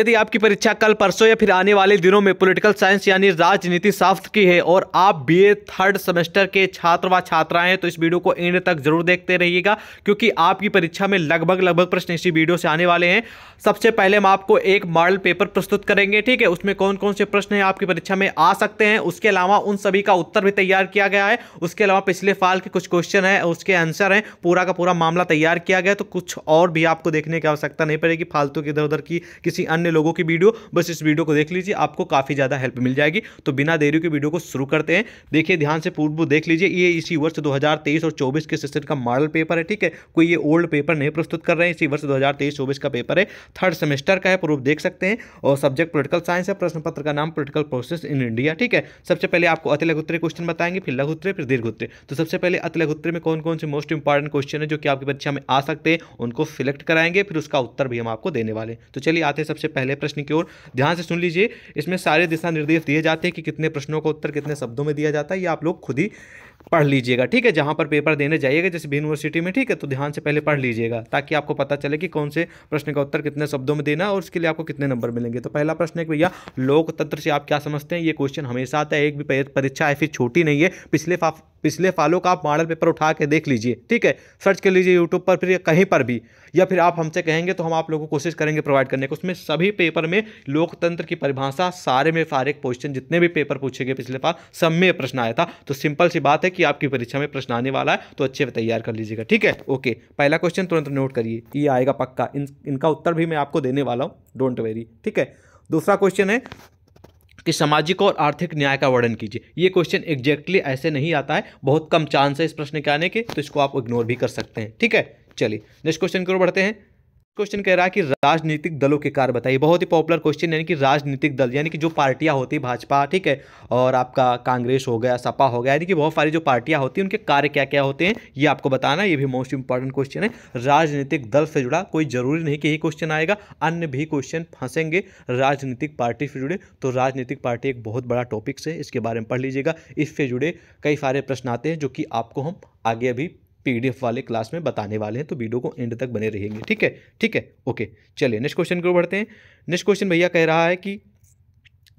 यदि आपकी परीक्षा कल परसों या फिर आने वाले दिनों में पॉलिटिकल साइंस यानी राजनीति शास्त्र की है और आप बीए थर्ड सेमेस्टर के छात्र व छात्राएं हैं तो इस वीडियो को एंड तक जरूर देखते रहिएगा क्योंकि आपकी परीक्षा में लगभग लगभग प्रश्न इसी वीडियो से आने वाले हैं सबसे पहले हम आपको एक मॉडल पेपर प्रस्तुत करेंगे ठीक है उसमें कौन कौन से प्रश्न है आपकी परीक्षा में आ सकते हैं उसके अलावा उन सभी का उत्तर भी तैयार किया गया है उसके अलावा पिछले साल के कुछ क्वेश्चन है उसके आंसर हैं पूरा का पूरा मामला तैयार किया गया तो कुछ और भी आपको देखने की आवश्यकता नहीं पड़ेगी फालतू की इधर उधर की किसी अन्य अन्य लोगों की वीडियो बस इस वीडियो को देख लीजिए आपको काफ़ी ज़्यादा हेल्प मिल जाएगी तो बिना देरी के वीडियो को शुरू करते हैं देखिए ध्यान से पूर्व देख लीजिए ये इसी वर्ष 2023 और 24 के सेशन का मॉडल पेपर है ठीक है कोई ये ओल्ड पेपर नहीं प्रस्तुत कर रहे हैं इसी वर्ष दो हजार का पेपर है थर्ड सेमेस्टर का है पूर्व देख सकते हैं और सब्जेक्ट पोलिटिकल साइंस है प्रश्न पत्र का नाम पोलिटिकल प्रोसेस इन इंडिया ठीक है सबसे पहले आपको अति लघुत्तरीय क्वेश्चन बताएंगे फिर लघुत्तरीय फिर दीर्घ उत्तरीय तो सबसे पहले अति लघुत्तरीय में कौन कौन से मोस्ट इंपॉर्टेंट क्वेश्चन है जो कि आपकी परीक्षा में आ सकते हैं उनको सिलेक्ट कराएंगे फिर उसका उत्तर भी हम आपको देने वाले तो चलिए आते हैं सबसे पहले प्रश्न की ओर ध्यान से सुन लीजिए इसमें सारे दिशा निर्देश दिए जाते हैं कि कितने प्रश्नों का उत्तर कितने शब्दों में दिया जाता है ये आप लोग खुद ही पढ़ लीजिएगा ठीक है जहाँ पर पेपर देने जाइएगा जैसे भी यूनिवर्सिटी में ठीक है तो ध्यान से पहले पढ़ लीजिएगा ताकि आपको पता चले कि कौन से प्रश्न का उत्तर कितने शब्दों में देना और उसके लिए आपको कितने नंबर मिलेंगे तो पहला प्रश्न है कि भैया लोकतंत्र से आप क्या समझते हैं ये क्वेश्चन हमेशा आता है एक भी परीक्षा ऐसी छोटी नहीं है पिछले पिछले सालों का आप मॉडल पेपर उठा के देख लीजिए ठीक है सर्च कर लीजिए यूट्यूब पर फिर कहीं पर भी या फिर आप हमसे कहेंगे तो हम आप लोगों को कोशिश करेंगे प्रोवाइड करने की उसमें सभी पेपर में लोकतंत्र की परिभाषा सारे में सारे क्वेश्चन जितने भी पेपर पूछे गए पिछले बार सब में प्रश्न आया था तो सिंपल सी बात है कि आपकी परीक्षा में प्रश्न आने वाला है तो अच्छे से तैयार कर लीजिएगा ठीक है ओके पहला क्वेश्चन तुरंत नोट करिए ये आएगा पक्का इन इनका उत्तर भी मैं आपको देने वाला हूँ डोंट वेरी ठीक है दूसरा क्वेश्चन है कि सामाजिक और आर्थिक न्याय का वर्णन कीजिए ये क्वेश्चन एग्जैक्टली ऐसे नहीं आता है बहुत कम चांस है इस प्रश्न के आने के तो इसको आप इग्नोर भी कर सकते हैं ठीक है चलिए नेक्स्ट क्वेश्चन की ओर बढ़ते हैं क्वेश्चन कह रहा है कि राजनीतिक दलों के कार्य बताइए बहुत ही पॉपुलर क्वेश्चन यानी कि राजनीतिक दल यानी कि जो पार्टियां होती है भाजपा ठीक है और आपका कांग्रेस हो गया सपा हो गया यानी कि बहुत सारी जो पार्टियां होती हैं उनके कार्य क्या क्या होते हैं ये आपको बताना ये भी मोस्ट इंपॉर्टेंट क्वेश्चन है राजनीतिक दल से जुड़ा कोई जरूरी नहीं कि यही क्वेश्चन आएगा अन्य भी क्वेश्चन फंसेंगे राजनीतिक पार्टी से जुड़े तो राजनीतिक पार्टी एक बहुत बड़ा टॉपिक्स है इसके बारे में पढ़ लीजिएगा इससे जुड़े कई सारे प्रश्न आते हैं जो कि आपको हम आगे अभी पीडीएफ वाले क्लास में बताने वाले हैं तो वीडियो को एंड तक बने रहेंगे ठीक है ठीक है ओके चलिए नेक्स्ट क्वेश्चन की ओर बढ़ते हैं नेक्स्ट क्वेश्चन भैया कह रहा है कि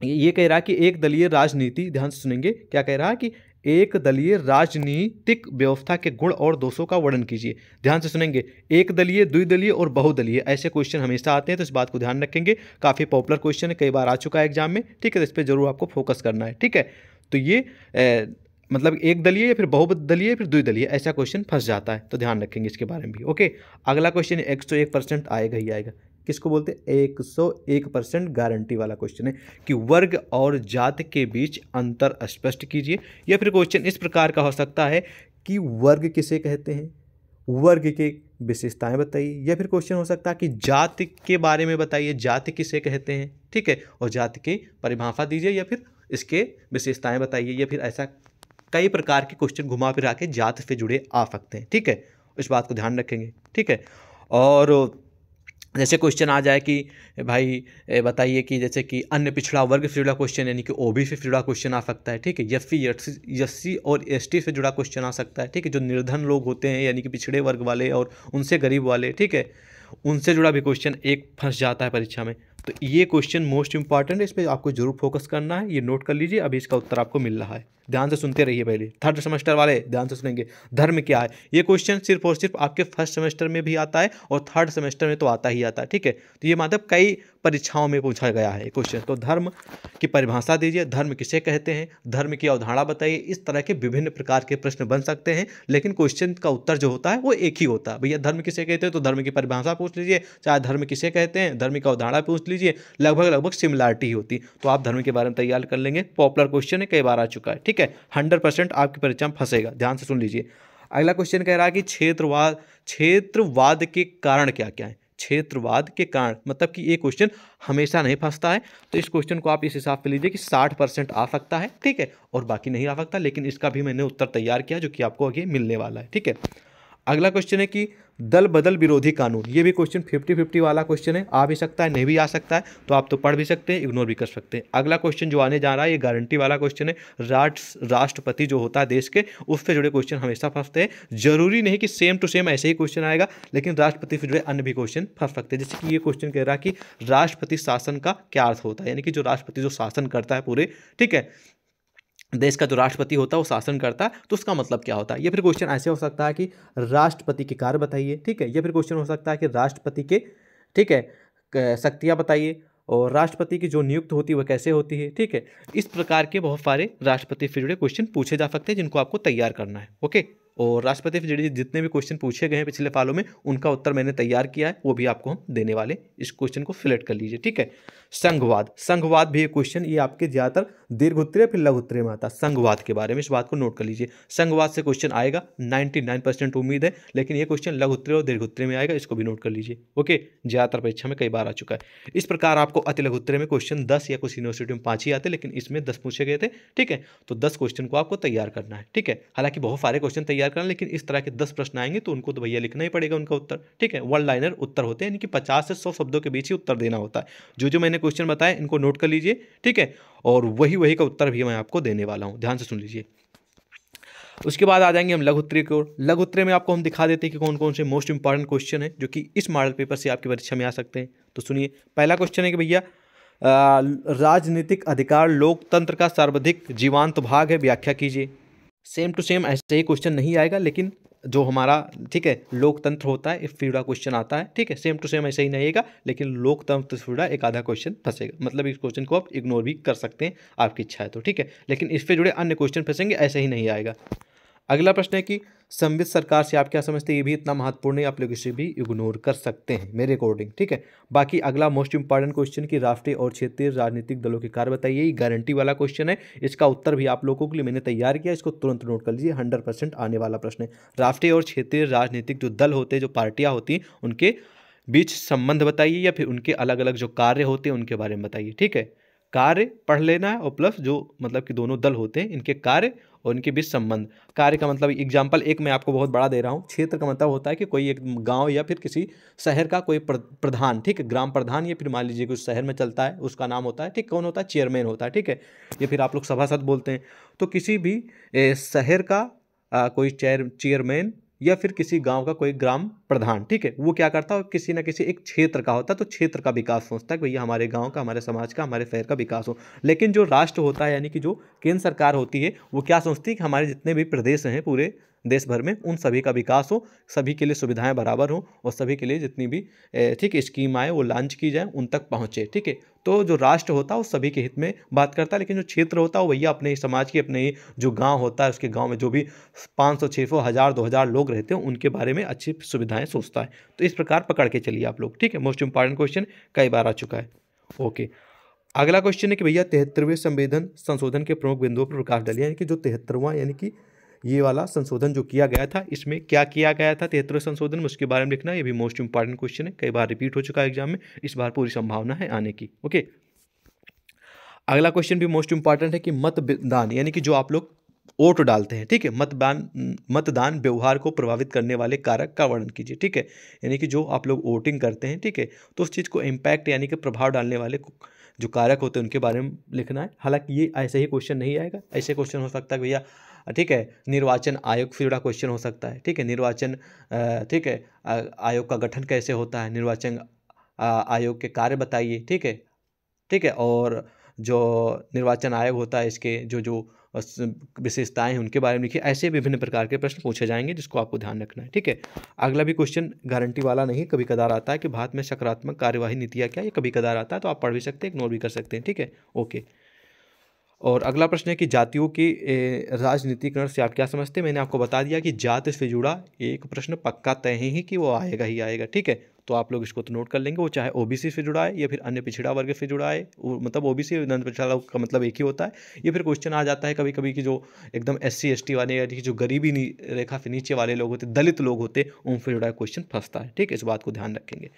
ये कह रहा है कि एक दलीय राजनीति ध्यान से सुनेंगे क्या कह रहा है कि एक दलीय राजनीतिक व्यवस्था के गुण और दोषों का वर्णन कीजिए ध्यान से सुनेंगे एक दलीय द्विदलीय और बहुदलीय ऐसे क्वेश्चन हमेशा आते हैं तो इस बात को ध्यान रखेंगे काफ़ी पॉपुलर क्वेश्चन है कई बार आ चुका है एग्जाम में ठीक है तो इस पर जरूर आपको फोकस करना है ठीक है तो ये मतलब एक दलीय या फिर बहुपद दलीय फिर द्विदलीय ऐसा क्वेश्चन फंस जाता है तो ध्यान रखेंगे इसके बारे में भी ओके अगला क्वेश्चन एक सौ एक परसेंट आएगा ही आएगा किसको बोलते हैं एक सौ एक परसेंट गारंटी वाला क्वेश्चन है कि वर्ग और जात के बीच अंतर स्पष्ट कीजिए या फिर क्वेश्चन इस प्रकार का हो सकता है कि वर्ग किसे कहते हैं वर्ग के विशेषताएं बताइए या फिर क्वेश्चन हो सकता है कि जाति के बारे में बताइए जाति किसे कहते हैं ठीक है और जाति की परिभाषा दीजिए या फिर इसके विशेषताएं बताइए या फिर ऐसा कई प्रकार के क्वेश्चन घुमा फिरा के जात से जुड़े आ सकते हैं ठीक है इस बात को ध्यान रखेंगे ठीक है और जैसे क्वेश्चन आ जाए कि भाई बताइए कि जैसे कि अन्य पिछड़ा वर्ग से जुड़ा क्वेश्चन यानी कि ओ बी से जुड़ा क्वेश्चन आ सकता है ठीक है यस सी और एस टी से जुड़ा क्वेश्चन आ सकता है ठीक है जो निर्धन लोग होते हैं यानी कि पिछड़े वर्ग वाले और उनसे गरीब वाले ठीक है उनसे जुड़ा भी क्वेश्चन एक फंस जाता है परीक्षा में तो ये क्वेश्चन मोस्ट इंपॉर्टेंट है इस पर आपको जरूर फोकस करना है ये नोट कर लीजिए अभी इसका उत्तर आपको मिल रहा है ध्यान से सुनते रहिए पहले थर्ड सेमेस्टर वाले ध्यान से सुनेंगे धर्म क्या है ये क्वेश्चन सिर्फ और सिर्फ आपके फर्स्ट सेमेस्टर में भी आता है और थर्ड सेमेस्टर में तो आता ही आता है ठीक है तो ये मतलब कई परीक्षाओं में पूछा गया है क्वेश्चन तो धर्म की परिभाषा दीजिए धर्म किसे कहते हैं धर्म की अवधारणा बताइए इस तरह के विभिन्न प्रकार के प्रश्न बन सकते हैं लेकिन क्वेश्चन का उत्तर जो होता है वो एक ही होता है भैया धर्म किसे कहते हैं तो धर्म की परिभाषा पूछ लीजिए चाहे धर्म किसे कहते हैं धर्म की अवधारणा पूछ लीजिए लीजिए लगभग लगभग सिमिलरिटी होती तो आप धर्म के बारे में तैयार कर लेंगे पॉपुलर क्वेश्चन है कई बार आ चुका है ठीक है हंड्रेड परसेंट आपकी परीक्षा में फंसेगा ध्यान से सुन लीजिए अगला क्वेश्चन कह रहा है कि क्षेत्रवाद क्षेत्रवाद के कारण क्या क्या है क्षेत्रवाद के कारण मतलब कि ये क्वेश्चन हमेशा नहीं फंसता है तो इस क्वेश्चन को आप इस हिसाब से लीजिए कि 60 परसेंट आ सकता है ठीक है और बाकी नहीं आ सकता लेकिन इसका भी मैंने उत्तर तैयार किया जो कि आपको आगे मिलने वाला है ठीक है अगला क्वेश्चन है कि दल बदल विरोधी कानून ये भी क्वेश्चन फिफ्टी फिफ्टी वाला क्वेश्चन है आ भी सकता है नहीं भी आ सकता है तो आप तो पढ़ भी सकते हैं इग्नोर भी कर सकते हैं अगला क्वेश्चन जो आने जा रहा है ये गारंटी वाला क्वेश्चन है राष्ट्र राष्ट्रपति जो होता है देश के उससे जुड़े क्वेश्चन हमेशा फंसते हैं जरूरी नहीं कि सेम टू सेम ऐसे ही क्वेश्चन आएगा लेकिन राष्ट्रपति से जुड़े अन्य भी क्वेश्चन फंस सकते हैं जैसे कि ये क्वेश्चन कह रहा है कि राष्ट्रपति शासन का क्या अर्थ होता है यानी कि जो राष्ट्रपति जो शासन करता है पूरे ठीक है देश का जो राष्ट्रपति होता है वो शासन करता है तो उसका मतलब क्या होता है या फिर क्वेश्चन ऐसे हो सकता है कि राष्ट्रपति के कार्य बताइए ठीक है या फिर क्वेश्चन हो सकता है कि राष्ट्रपति के ठीक है शक्तियाँ बताइए और राष्ट्रपति की जो नियुक्त होती है वह कैसे होती है ठीक है इस प्रकार के बहुत सारे राष्ट्रपति से जुड़े क्वेश्चन पूछे जा सकते हैं जिनको आपको तैयार करना है ओके और राष्ट्रपति जी जितने भी क्वेश्चन पूछे गए हैं पिछले पालों में उनका उत्तर मैंने तैयार किया है वो भी आपको हम देने वाले इस क्वेश्चन को सिलेक्ट कर लीजिए ठीक है संघवाद संघवाद भी एक क्वेश्चन ये आपके ज़्यादातर दीर्घ उत्तरीय फिर लघु उत्तरीय में आता संघवाद के बारे में इस बात को नोट कर लीजिए संघवाद से क्वेश्चन आएगा नाइन्टी नाइन परसेंट उम्मीद है लेकिन ये क्वेश्चन लघु उत्तरीय और दीर्घ उत्तरीय में आएगा इसको भी नोट कर लीजिए ओके ज़्यादातर परीक्षा में कई बार आ चुका है इस प्रकार आपको अति लघु उत्तरीय में क्वेश्चन दस या कुछ यूनिवर्सिटी में पाँच ही आते लेकिन इसमें दस पूछे गए थे ठीक है तो दस क्वेश्चन को आपको तैयार करना है ठीक है हालांकि बहुत सारे क्वेश्चन तैयार तैयार करना लेकिन इस तरह के दस प्रश्न आएंगे तो उनको तो भैया लिखना ही पड़ेगा उनका उत्तर ठीक है वन लाइनर उत्तर होते हैं यानी कि पचास से सौ शब्दों के बीच ही उत्तर देना होता है जो जो मैंने क्वेश्चन बताया इनको नोट कर लीजिए ठीक है और वही वही का उत्तर भी मैं आपको देने वाला हूँ ध्यान से सुन लीजिए उसके बाद आ जाएंगे हम लघु उत्तरी की ओर लघु उत्तरे में आपको हम दिखा देते हैं कि कौन कौन से मोस्ट इंपॉर्टेंट क्वेश्चन है जो कि इस मॉडल पेपर से आपकी परीक्षा में आ सकते हैं तो सुनिए पहला क्वेश्चन है कि भैया राजनीतिक अधिकार लोकतंत्र का सर्वाधिक जीवांत भाग है व्याख्या कीजिए सेम टू सेम ऐसे ही क्वेश्चन नहीं आएगा लेकिन जो हमारा ठीक है लोकतंत्र होता है फीडा क्वेश्चन आता है ठीक है सेम टू सेम ऐसे ही नहीं आएगा लेकिन लोकतंत्र फीडा एक आधा क्वेश्चन फंसेगा मतलब इस क्वेश्चन को आप इग्नोर भी कर सकते हैं आपकी इच्छा है तो ठीक है लेकिन इस पर जुड़े अन्य क्वेश्चन फंसेंगे ऐसे ही नहीं आएगा अगला प्रश्न है कि संबित सरकार से आप क्या समझते हैं ये भी इतना महत्वपूर्ण है आप लोग इसे भी इग्नोर कर सकते हैं मेरे अकॉर्डिंग ठीक है बाकी अगला मोस्ट इंपॉर्टेंट क्वेश्चन कि राष्ट्रीय और क्षेत्रीय राजनीतिक दलों के कार्य बताइए ये गारंटी वाला क्वेश्चन है इसका उत्तर भी आप लोगों के लिए मैंने तैयार किया इसको तुरंत नोट कर लीजिए हंड्रेड आने वाला प्रश्न है राष्ट्रीय और क्षेत्रीय राजनीतिक जो दल होते हैं जो पार्टियाँ होती हैं उनके बीच संबंध बताइए या फिर उनके अलग अलग जो कार्य होते हैं उनके बारे में बताइए ठीक है कार्य पढ़ लेना है और प्लस जो मतलब कि दोनों दल होते हैं इनके कार्य और उनके बीच संबंध कार्य का मतलब एग्जाम्पल एक मैं आपको बहुत बड़ा दे रहा हूँ क्षेत्र का मतलब होता है कि कोई एक गाँव या फिर किसी शहर का कोई प्रधान ठीक है ग्राम प्रधान या फिर मान लीजिए कि उस शहर में चलता है उसका नाम होता है ठीक कौन होता है चेयरमैन होता है ठीक है या फिर आप लोग सभासद बोलते हैं तो किसी भी शहर का कोई चेयर चेयरमैन या फिर किसी गांव का कोई ग्राम प्रधान ठीक है वो क्या करता है किसी ना किसी एक क्षेत्र का होता है तो क्षेत्र का विकास सोचता है कि भैया हमारे गांव का हमारे समाज का हमारे शहर का विकास हो लेकिन जो राष्ट्र होता है यानी कि जो केंद्र सरकार होती है वो क्या सोचती है कि हमारे जितने भी प्रदेश हैं पूरे देश भर में उन सभी का विकास हो सभी के लिए सुविधाएं बराबर हो और सभी के लिए जितनी भी ठीक है स्कीम आए वो लॉन्च की जाए उन तक पहुँचे ठीक है तो जो राष्ट्र होता है वो सभी के हित में बात करता है लेकिन जो क्षेत्र होता है वो भैया अपने समाज के अपने जो गाँव होता है उसके गाँव में जो भी पाँच सौ छः सौ हज़ार दो हज़ार लोग रहते हैं उनके बारे में अच्छी सुविधाएं सोचता है तो इस प्रकार पकड़ के चलिए आप लोग ठीक है मोस्ट इंपॉर्टेंट क्वेश्चन कई बार आ चुका है ओके अगला क्वेश्चन है कि भैया तिहत्तरवें संवेदन संशोधन के प्रमुख बिंदुओं पर प्रकाश डालिए यानी कि जो तिहत्तरवां यानी कि ये वाला संशोधन जो किया गया था इसमें क्या किया गया था तिहत्तर संशोधन में उसके बारे में लिखना ये भी मोस्ट इंपॉर्टेंट क्वेश्चन है कई बार रिपीट हो चुका है एग्जाम में इस बार पूरी संभावना है आने की ओके अगला क्वेश्चन भी मोस्ट इंपॉर्टेंट है कि मतदान यानी कि जो आप लोग वोट डालते हैं ठीक है मतदान मतदान व्यवहार को प्रभावित करने वाले कारक का वर्णन कीजिए ठीक है यानी कि जो आप लोग वोटिंग करते हैं ठीक है तो उस चीज़ को इम्पैक्ट यानी कि प्रभाव डालने वाले जो कारक होते हैं उनके बारे में लिखना है हालांकि ये ऐसे ही क्वेश्चन नहीं आएगा ऐसे क्वेश्चन हो सकता है भैया ठीक है निर्वाचन आयोग से जुड़ा क्वेश्चन हो सकता है ठीक है निर्वाचन ठीक है आयोग का गठन कैसे होता है निर्वाचन आयोग के कार्य बताइए ठीक है ठीक है और जो निर्वाचन आयोग होता है इसके जो जो विशेषताएं हैं उनके बारे में लिखिए ऐसे विभिन्न प्रकार के प्रश्न पूछे जाएंगे जिसको आपको ध्यान रखना है ठीक है अगला भी क्वेश्चन गारंटी वाला नहीं कभी कदार आता है कि भारत में सकारात्मक कार्यवाही नीतियाँ क्या ये कभी कदार आता है तो आप पढ़ भी सकते हैं इग्नोर भी कर सकते हैं ठीक है ओके और अगला प्रश्न है कि जातियों की राजनीतिकरण से आप क्या समझते हैं मैंने आपको बता दिया कि जात से जुड़ा एक प्रश्न पक्का तय ही कि वो आएगा ही आएगा ठीक है तो आप लोग इसको तो नोट कर लेंगे वो चाहे ओ से जुड़ा है या फिर अन्य पिछड़ा वर्ग से जुड़ा है मतलब ओ बी सी पिछड़ा का मतलब एक ही होता है ये फिर क्वेश्चन आ जाता है कभी कभी कि जो एकदम एस सी एस टी वाले यानी कि जो गरीबी रेखा से नीचे वाले लोग होते दलित लोग होते उनसे जुड़ा क्वेश्चन फंसता है ठीक है इस बात को ध्यान रखेंगे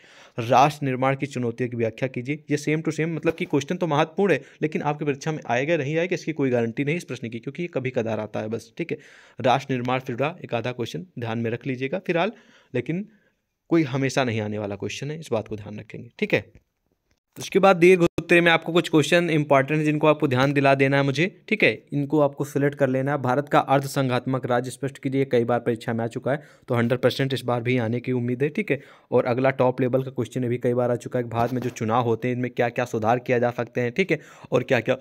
राष्ट्र निर्माण की चुनौतियों की व्याख्या कीजिए ये सेम टू सेम मतलब कि क्वेश्चन तो महत्वपूर्ण है लेकिन आपकी परीक्षा में आएगा नहीं आएगा इसकी कोई गारंटी नहीं इस प्रश्न की क्योंकि ये कभी कदार आता है बस ठीक है राष्ट्र निर्माण से जुड़ा एक आधा क्वेश्चन ध्यान में रख लीजिएगा फिलहाल लेकिन कोई हमेशा नहीं आने वाला क्वेश्चन है इस बात को ध्यान रखेंगे ठीक है तो उसके बाद दीर्घ उत्तरी में आपको कुछ क्वेश्चन इंपॉर्टेंट जिनको आपको ध्यान दिला देना है मुझे ठीक है इनको आपको सिलेक्ट कर लेना है भारत का अर्धसंघात्मक राज्य स्पष्ट कीजिए कई बार परीक्षा में आ चुका है तो हंड्रेड परसेंट इस बार भी आने की उम्मीद है ठीक है और अगला टॉप लेवल का क्वेश्चन भी कई बार आ चुका है भारत में जो चुनाव होते हैं इनमें क्या क्या सुधार किया जा सकते हैं ठीक है और क्या क्या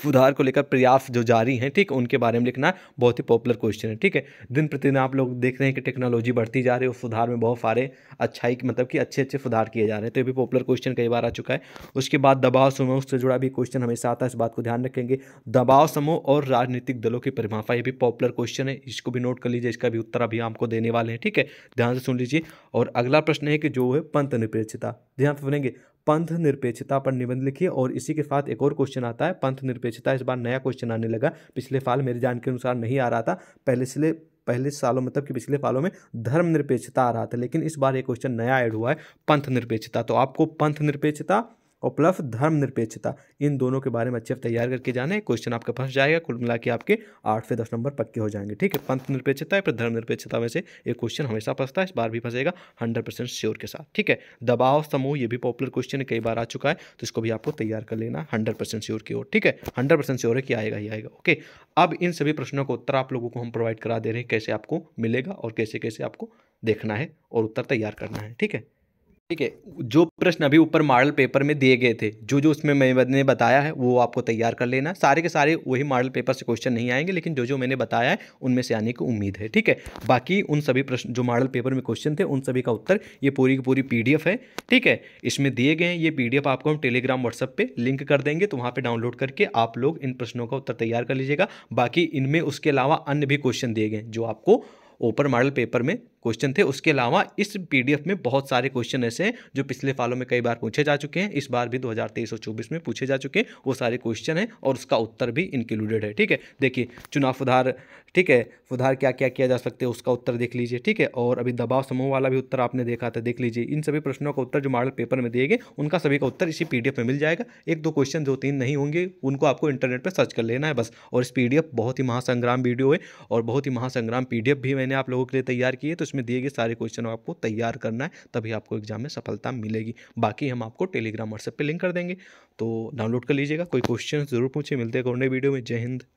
सुधार को लेकर प्रयास जो जारी हैं ठीक उनके बारे में लिखना बहुत ही पॉपुलर क्वेश्चन है ठीक है दिन प्रतिदिन आप लोग देख रहे हैं कि टेक्नोलॉजी बढ़ती जा रही है सुधार में बहुत सारे अच्छाई मतलब कि अच्छे अच्छे सुधार किए जा रहे हैं तो ये भी पॉपुलर क्वेश्चन कई बार आ चुका है उसके बाद दबाव दबाव समूह से जुड़ा भी क्वेश्चन हमेशा आता है इस बात को ध्यान रखेंगे दबाव समूह और राजनीतिक दलों की परिभाषा ये भी पॉपुलर क्वेश्चन है इसको भी नोट कर लीजिए इसका भी उत्तर अभी आपको देने वाले हैं ठीक है ध्यान से सुन लीजिए और अगला प्रश्न है कि जो है पंथ निरपेक्षता ध्यान से सुनेंगे पंथ निरपेक्षता पर निबंध लिखिए और इसी के साथ एक और क्वेश्चन आता है पंथ निरपेक्षता इस बार नया क्वेश्चन आने लगा पिछले साल मेरे जान के अनुसार नहीं आ रहा था पहले से पहले सालों मतलब कि पिछले सालों में धर्म निरपेक्षता आ रहा था लेकिन इस बार ये क्वेश्चन नया ऐड हुआ है पंथ निरपेक्षता तो आपको पंथ निरपेक्षता और प्लस धर्मनिरपेक्षता इन दोनों के बारे में अच्छे से तैयार करके जाने क्वेश्चन आपका फंस जाएगा कुल मिला आपके आठ से दस नंबर पक्के हो जाएंगे ठीक है पंथ निरपेक्षता या फिर धर्मनिरपेक्षता में से एक क्वेश्चन हमेशा फंसता है इस बार भी फंसेगा हंड्रेड परसेंट श्योर के साथ ठीक है दबाव समूह ये भी पॉपुलर क्वेश्चन कई बार आ चुका है तो इसको भी आपको तैयार कर लेना हंड्रेड परसेंट श्योर की ओर ठीक है हंड्रेड परसेंट श्योर है कि आएगा ही आएगा ओके अब इन सभी प्रश्नों का उत्तर आप लोगों को हम प्रोवाइड करा दे रहे हैं कैसे आपको मिलेगा और कैसे कैसे आपको देखना है और उत्तर तैयार करना है ठीक है ठीक है जो प्रश्न अभी ऊपर मॉडल पेपर में दिए गए थे जो जो उसमें मैंने बताया है वो आपको तैयार कर लेना सारे के सारे वही मॉडल पेपर से क्वेश्चन नहीं आएंगे लेकिन जो जो मैंने बताया है उनमें से आने की उम्मीद है ठीक है बाकी उन सभी प्रश्न जो मॉडल पेपर में क्वेश्चन थे उन सभी का उत्तर ये पूरी की पूरी पी है ठीक है इसमें दिए गए हैं ये पी आपको हम टेलीग्राम व्हाट्सअप पर लिंक कर देंगे तो वहाँ पर डाउनलोड करके आप लोग इन प्रश्नों का उत्तर तैयार कर लीजिएगा बाकी इनमें उसके अलावा अन्य भी क्वेश्चन दिए गए जो आपको ओपर मॉडल पेपर में क्वेश्चन थे उसके अलावा इस पीडीएफ में बहुत सारे क्वेश्चन ऐसे हैं जो पिछले सालों में कई बार पूछे जा चुके हैं इस बार भी 2023 और 24 में पूछे जा चुके हैं वो सारे क्वेश्चन हैं और उसका उत्तर भी इंक्लूडेड है ठीक है देखिए चुनाव सुधार ठीक है सुधार क्या क्या किया जा सकते हैं उसका उत्तर देख लीजिए ठीक है और अभी दबाव समूह वाला भी उत्तर आपने देखा था देख लीजिए इन सभी प्रश्नों का उत्तर जो मॉडल पेपर में दिए गए उनका सभी का उत्तर इसी पीडीएफ में मिल जाएगा एक दो क्वेश्चन दो तीन नहीं होंगे उनको आपको इंटरनेट पर सर्च कर लेना है बस और इस पी बहुत ही महासंग्राम वीडियो है और बहुत ही महासंग्राम पी भी मैंने आप लोगों के लिए तैयार की है तो उसमें दिए गए सारे क्वेश्चन आपको तैयार करना है तभी आपको एग्जाम में सफलता मिलेगी बाकी हम आपको टेलीग्राम व्हाट्सएप पर लिंक कर देंगे तो डाउनलोड कर लीजिएगा कोई क्वेश्चन जरूर पूछे मिलते हैं और नए वीडियो में जय हिंद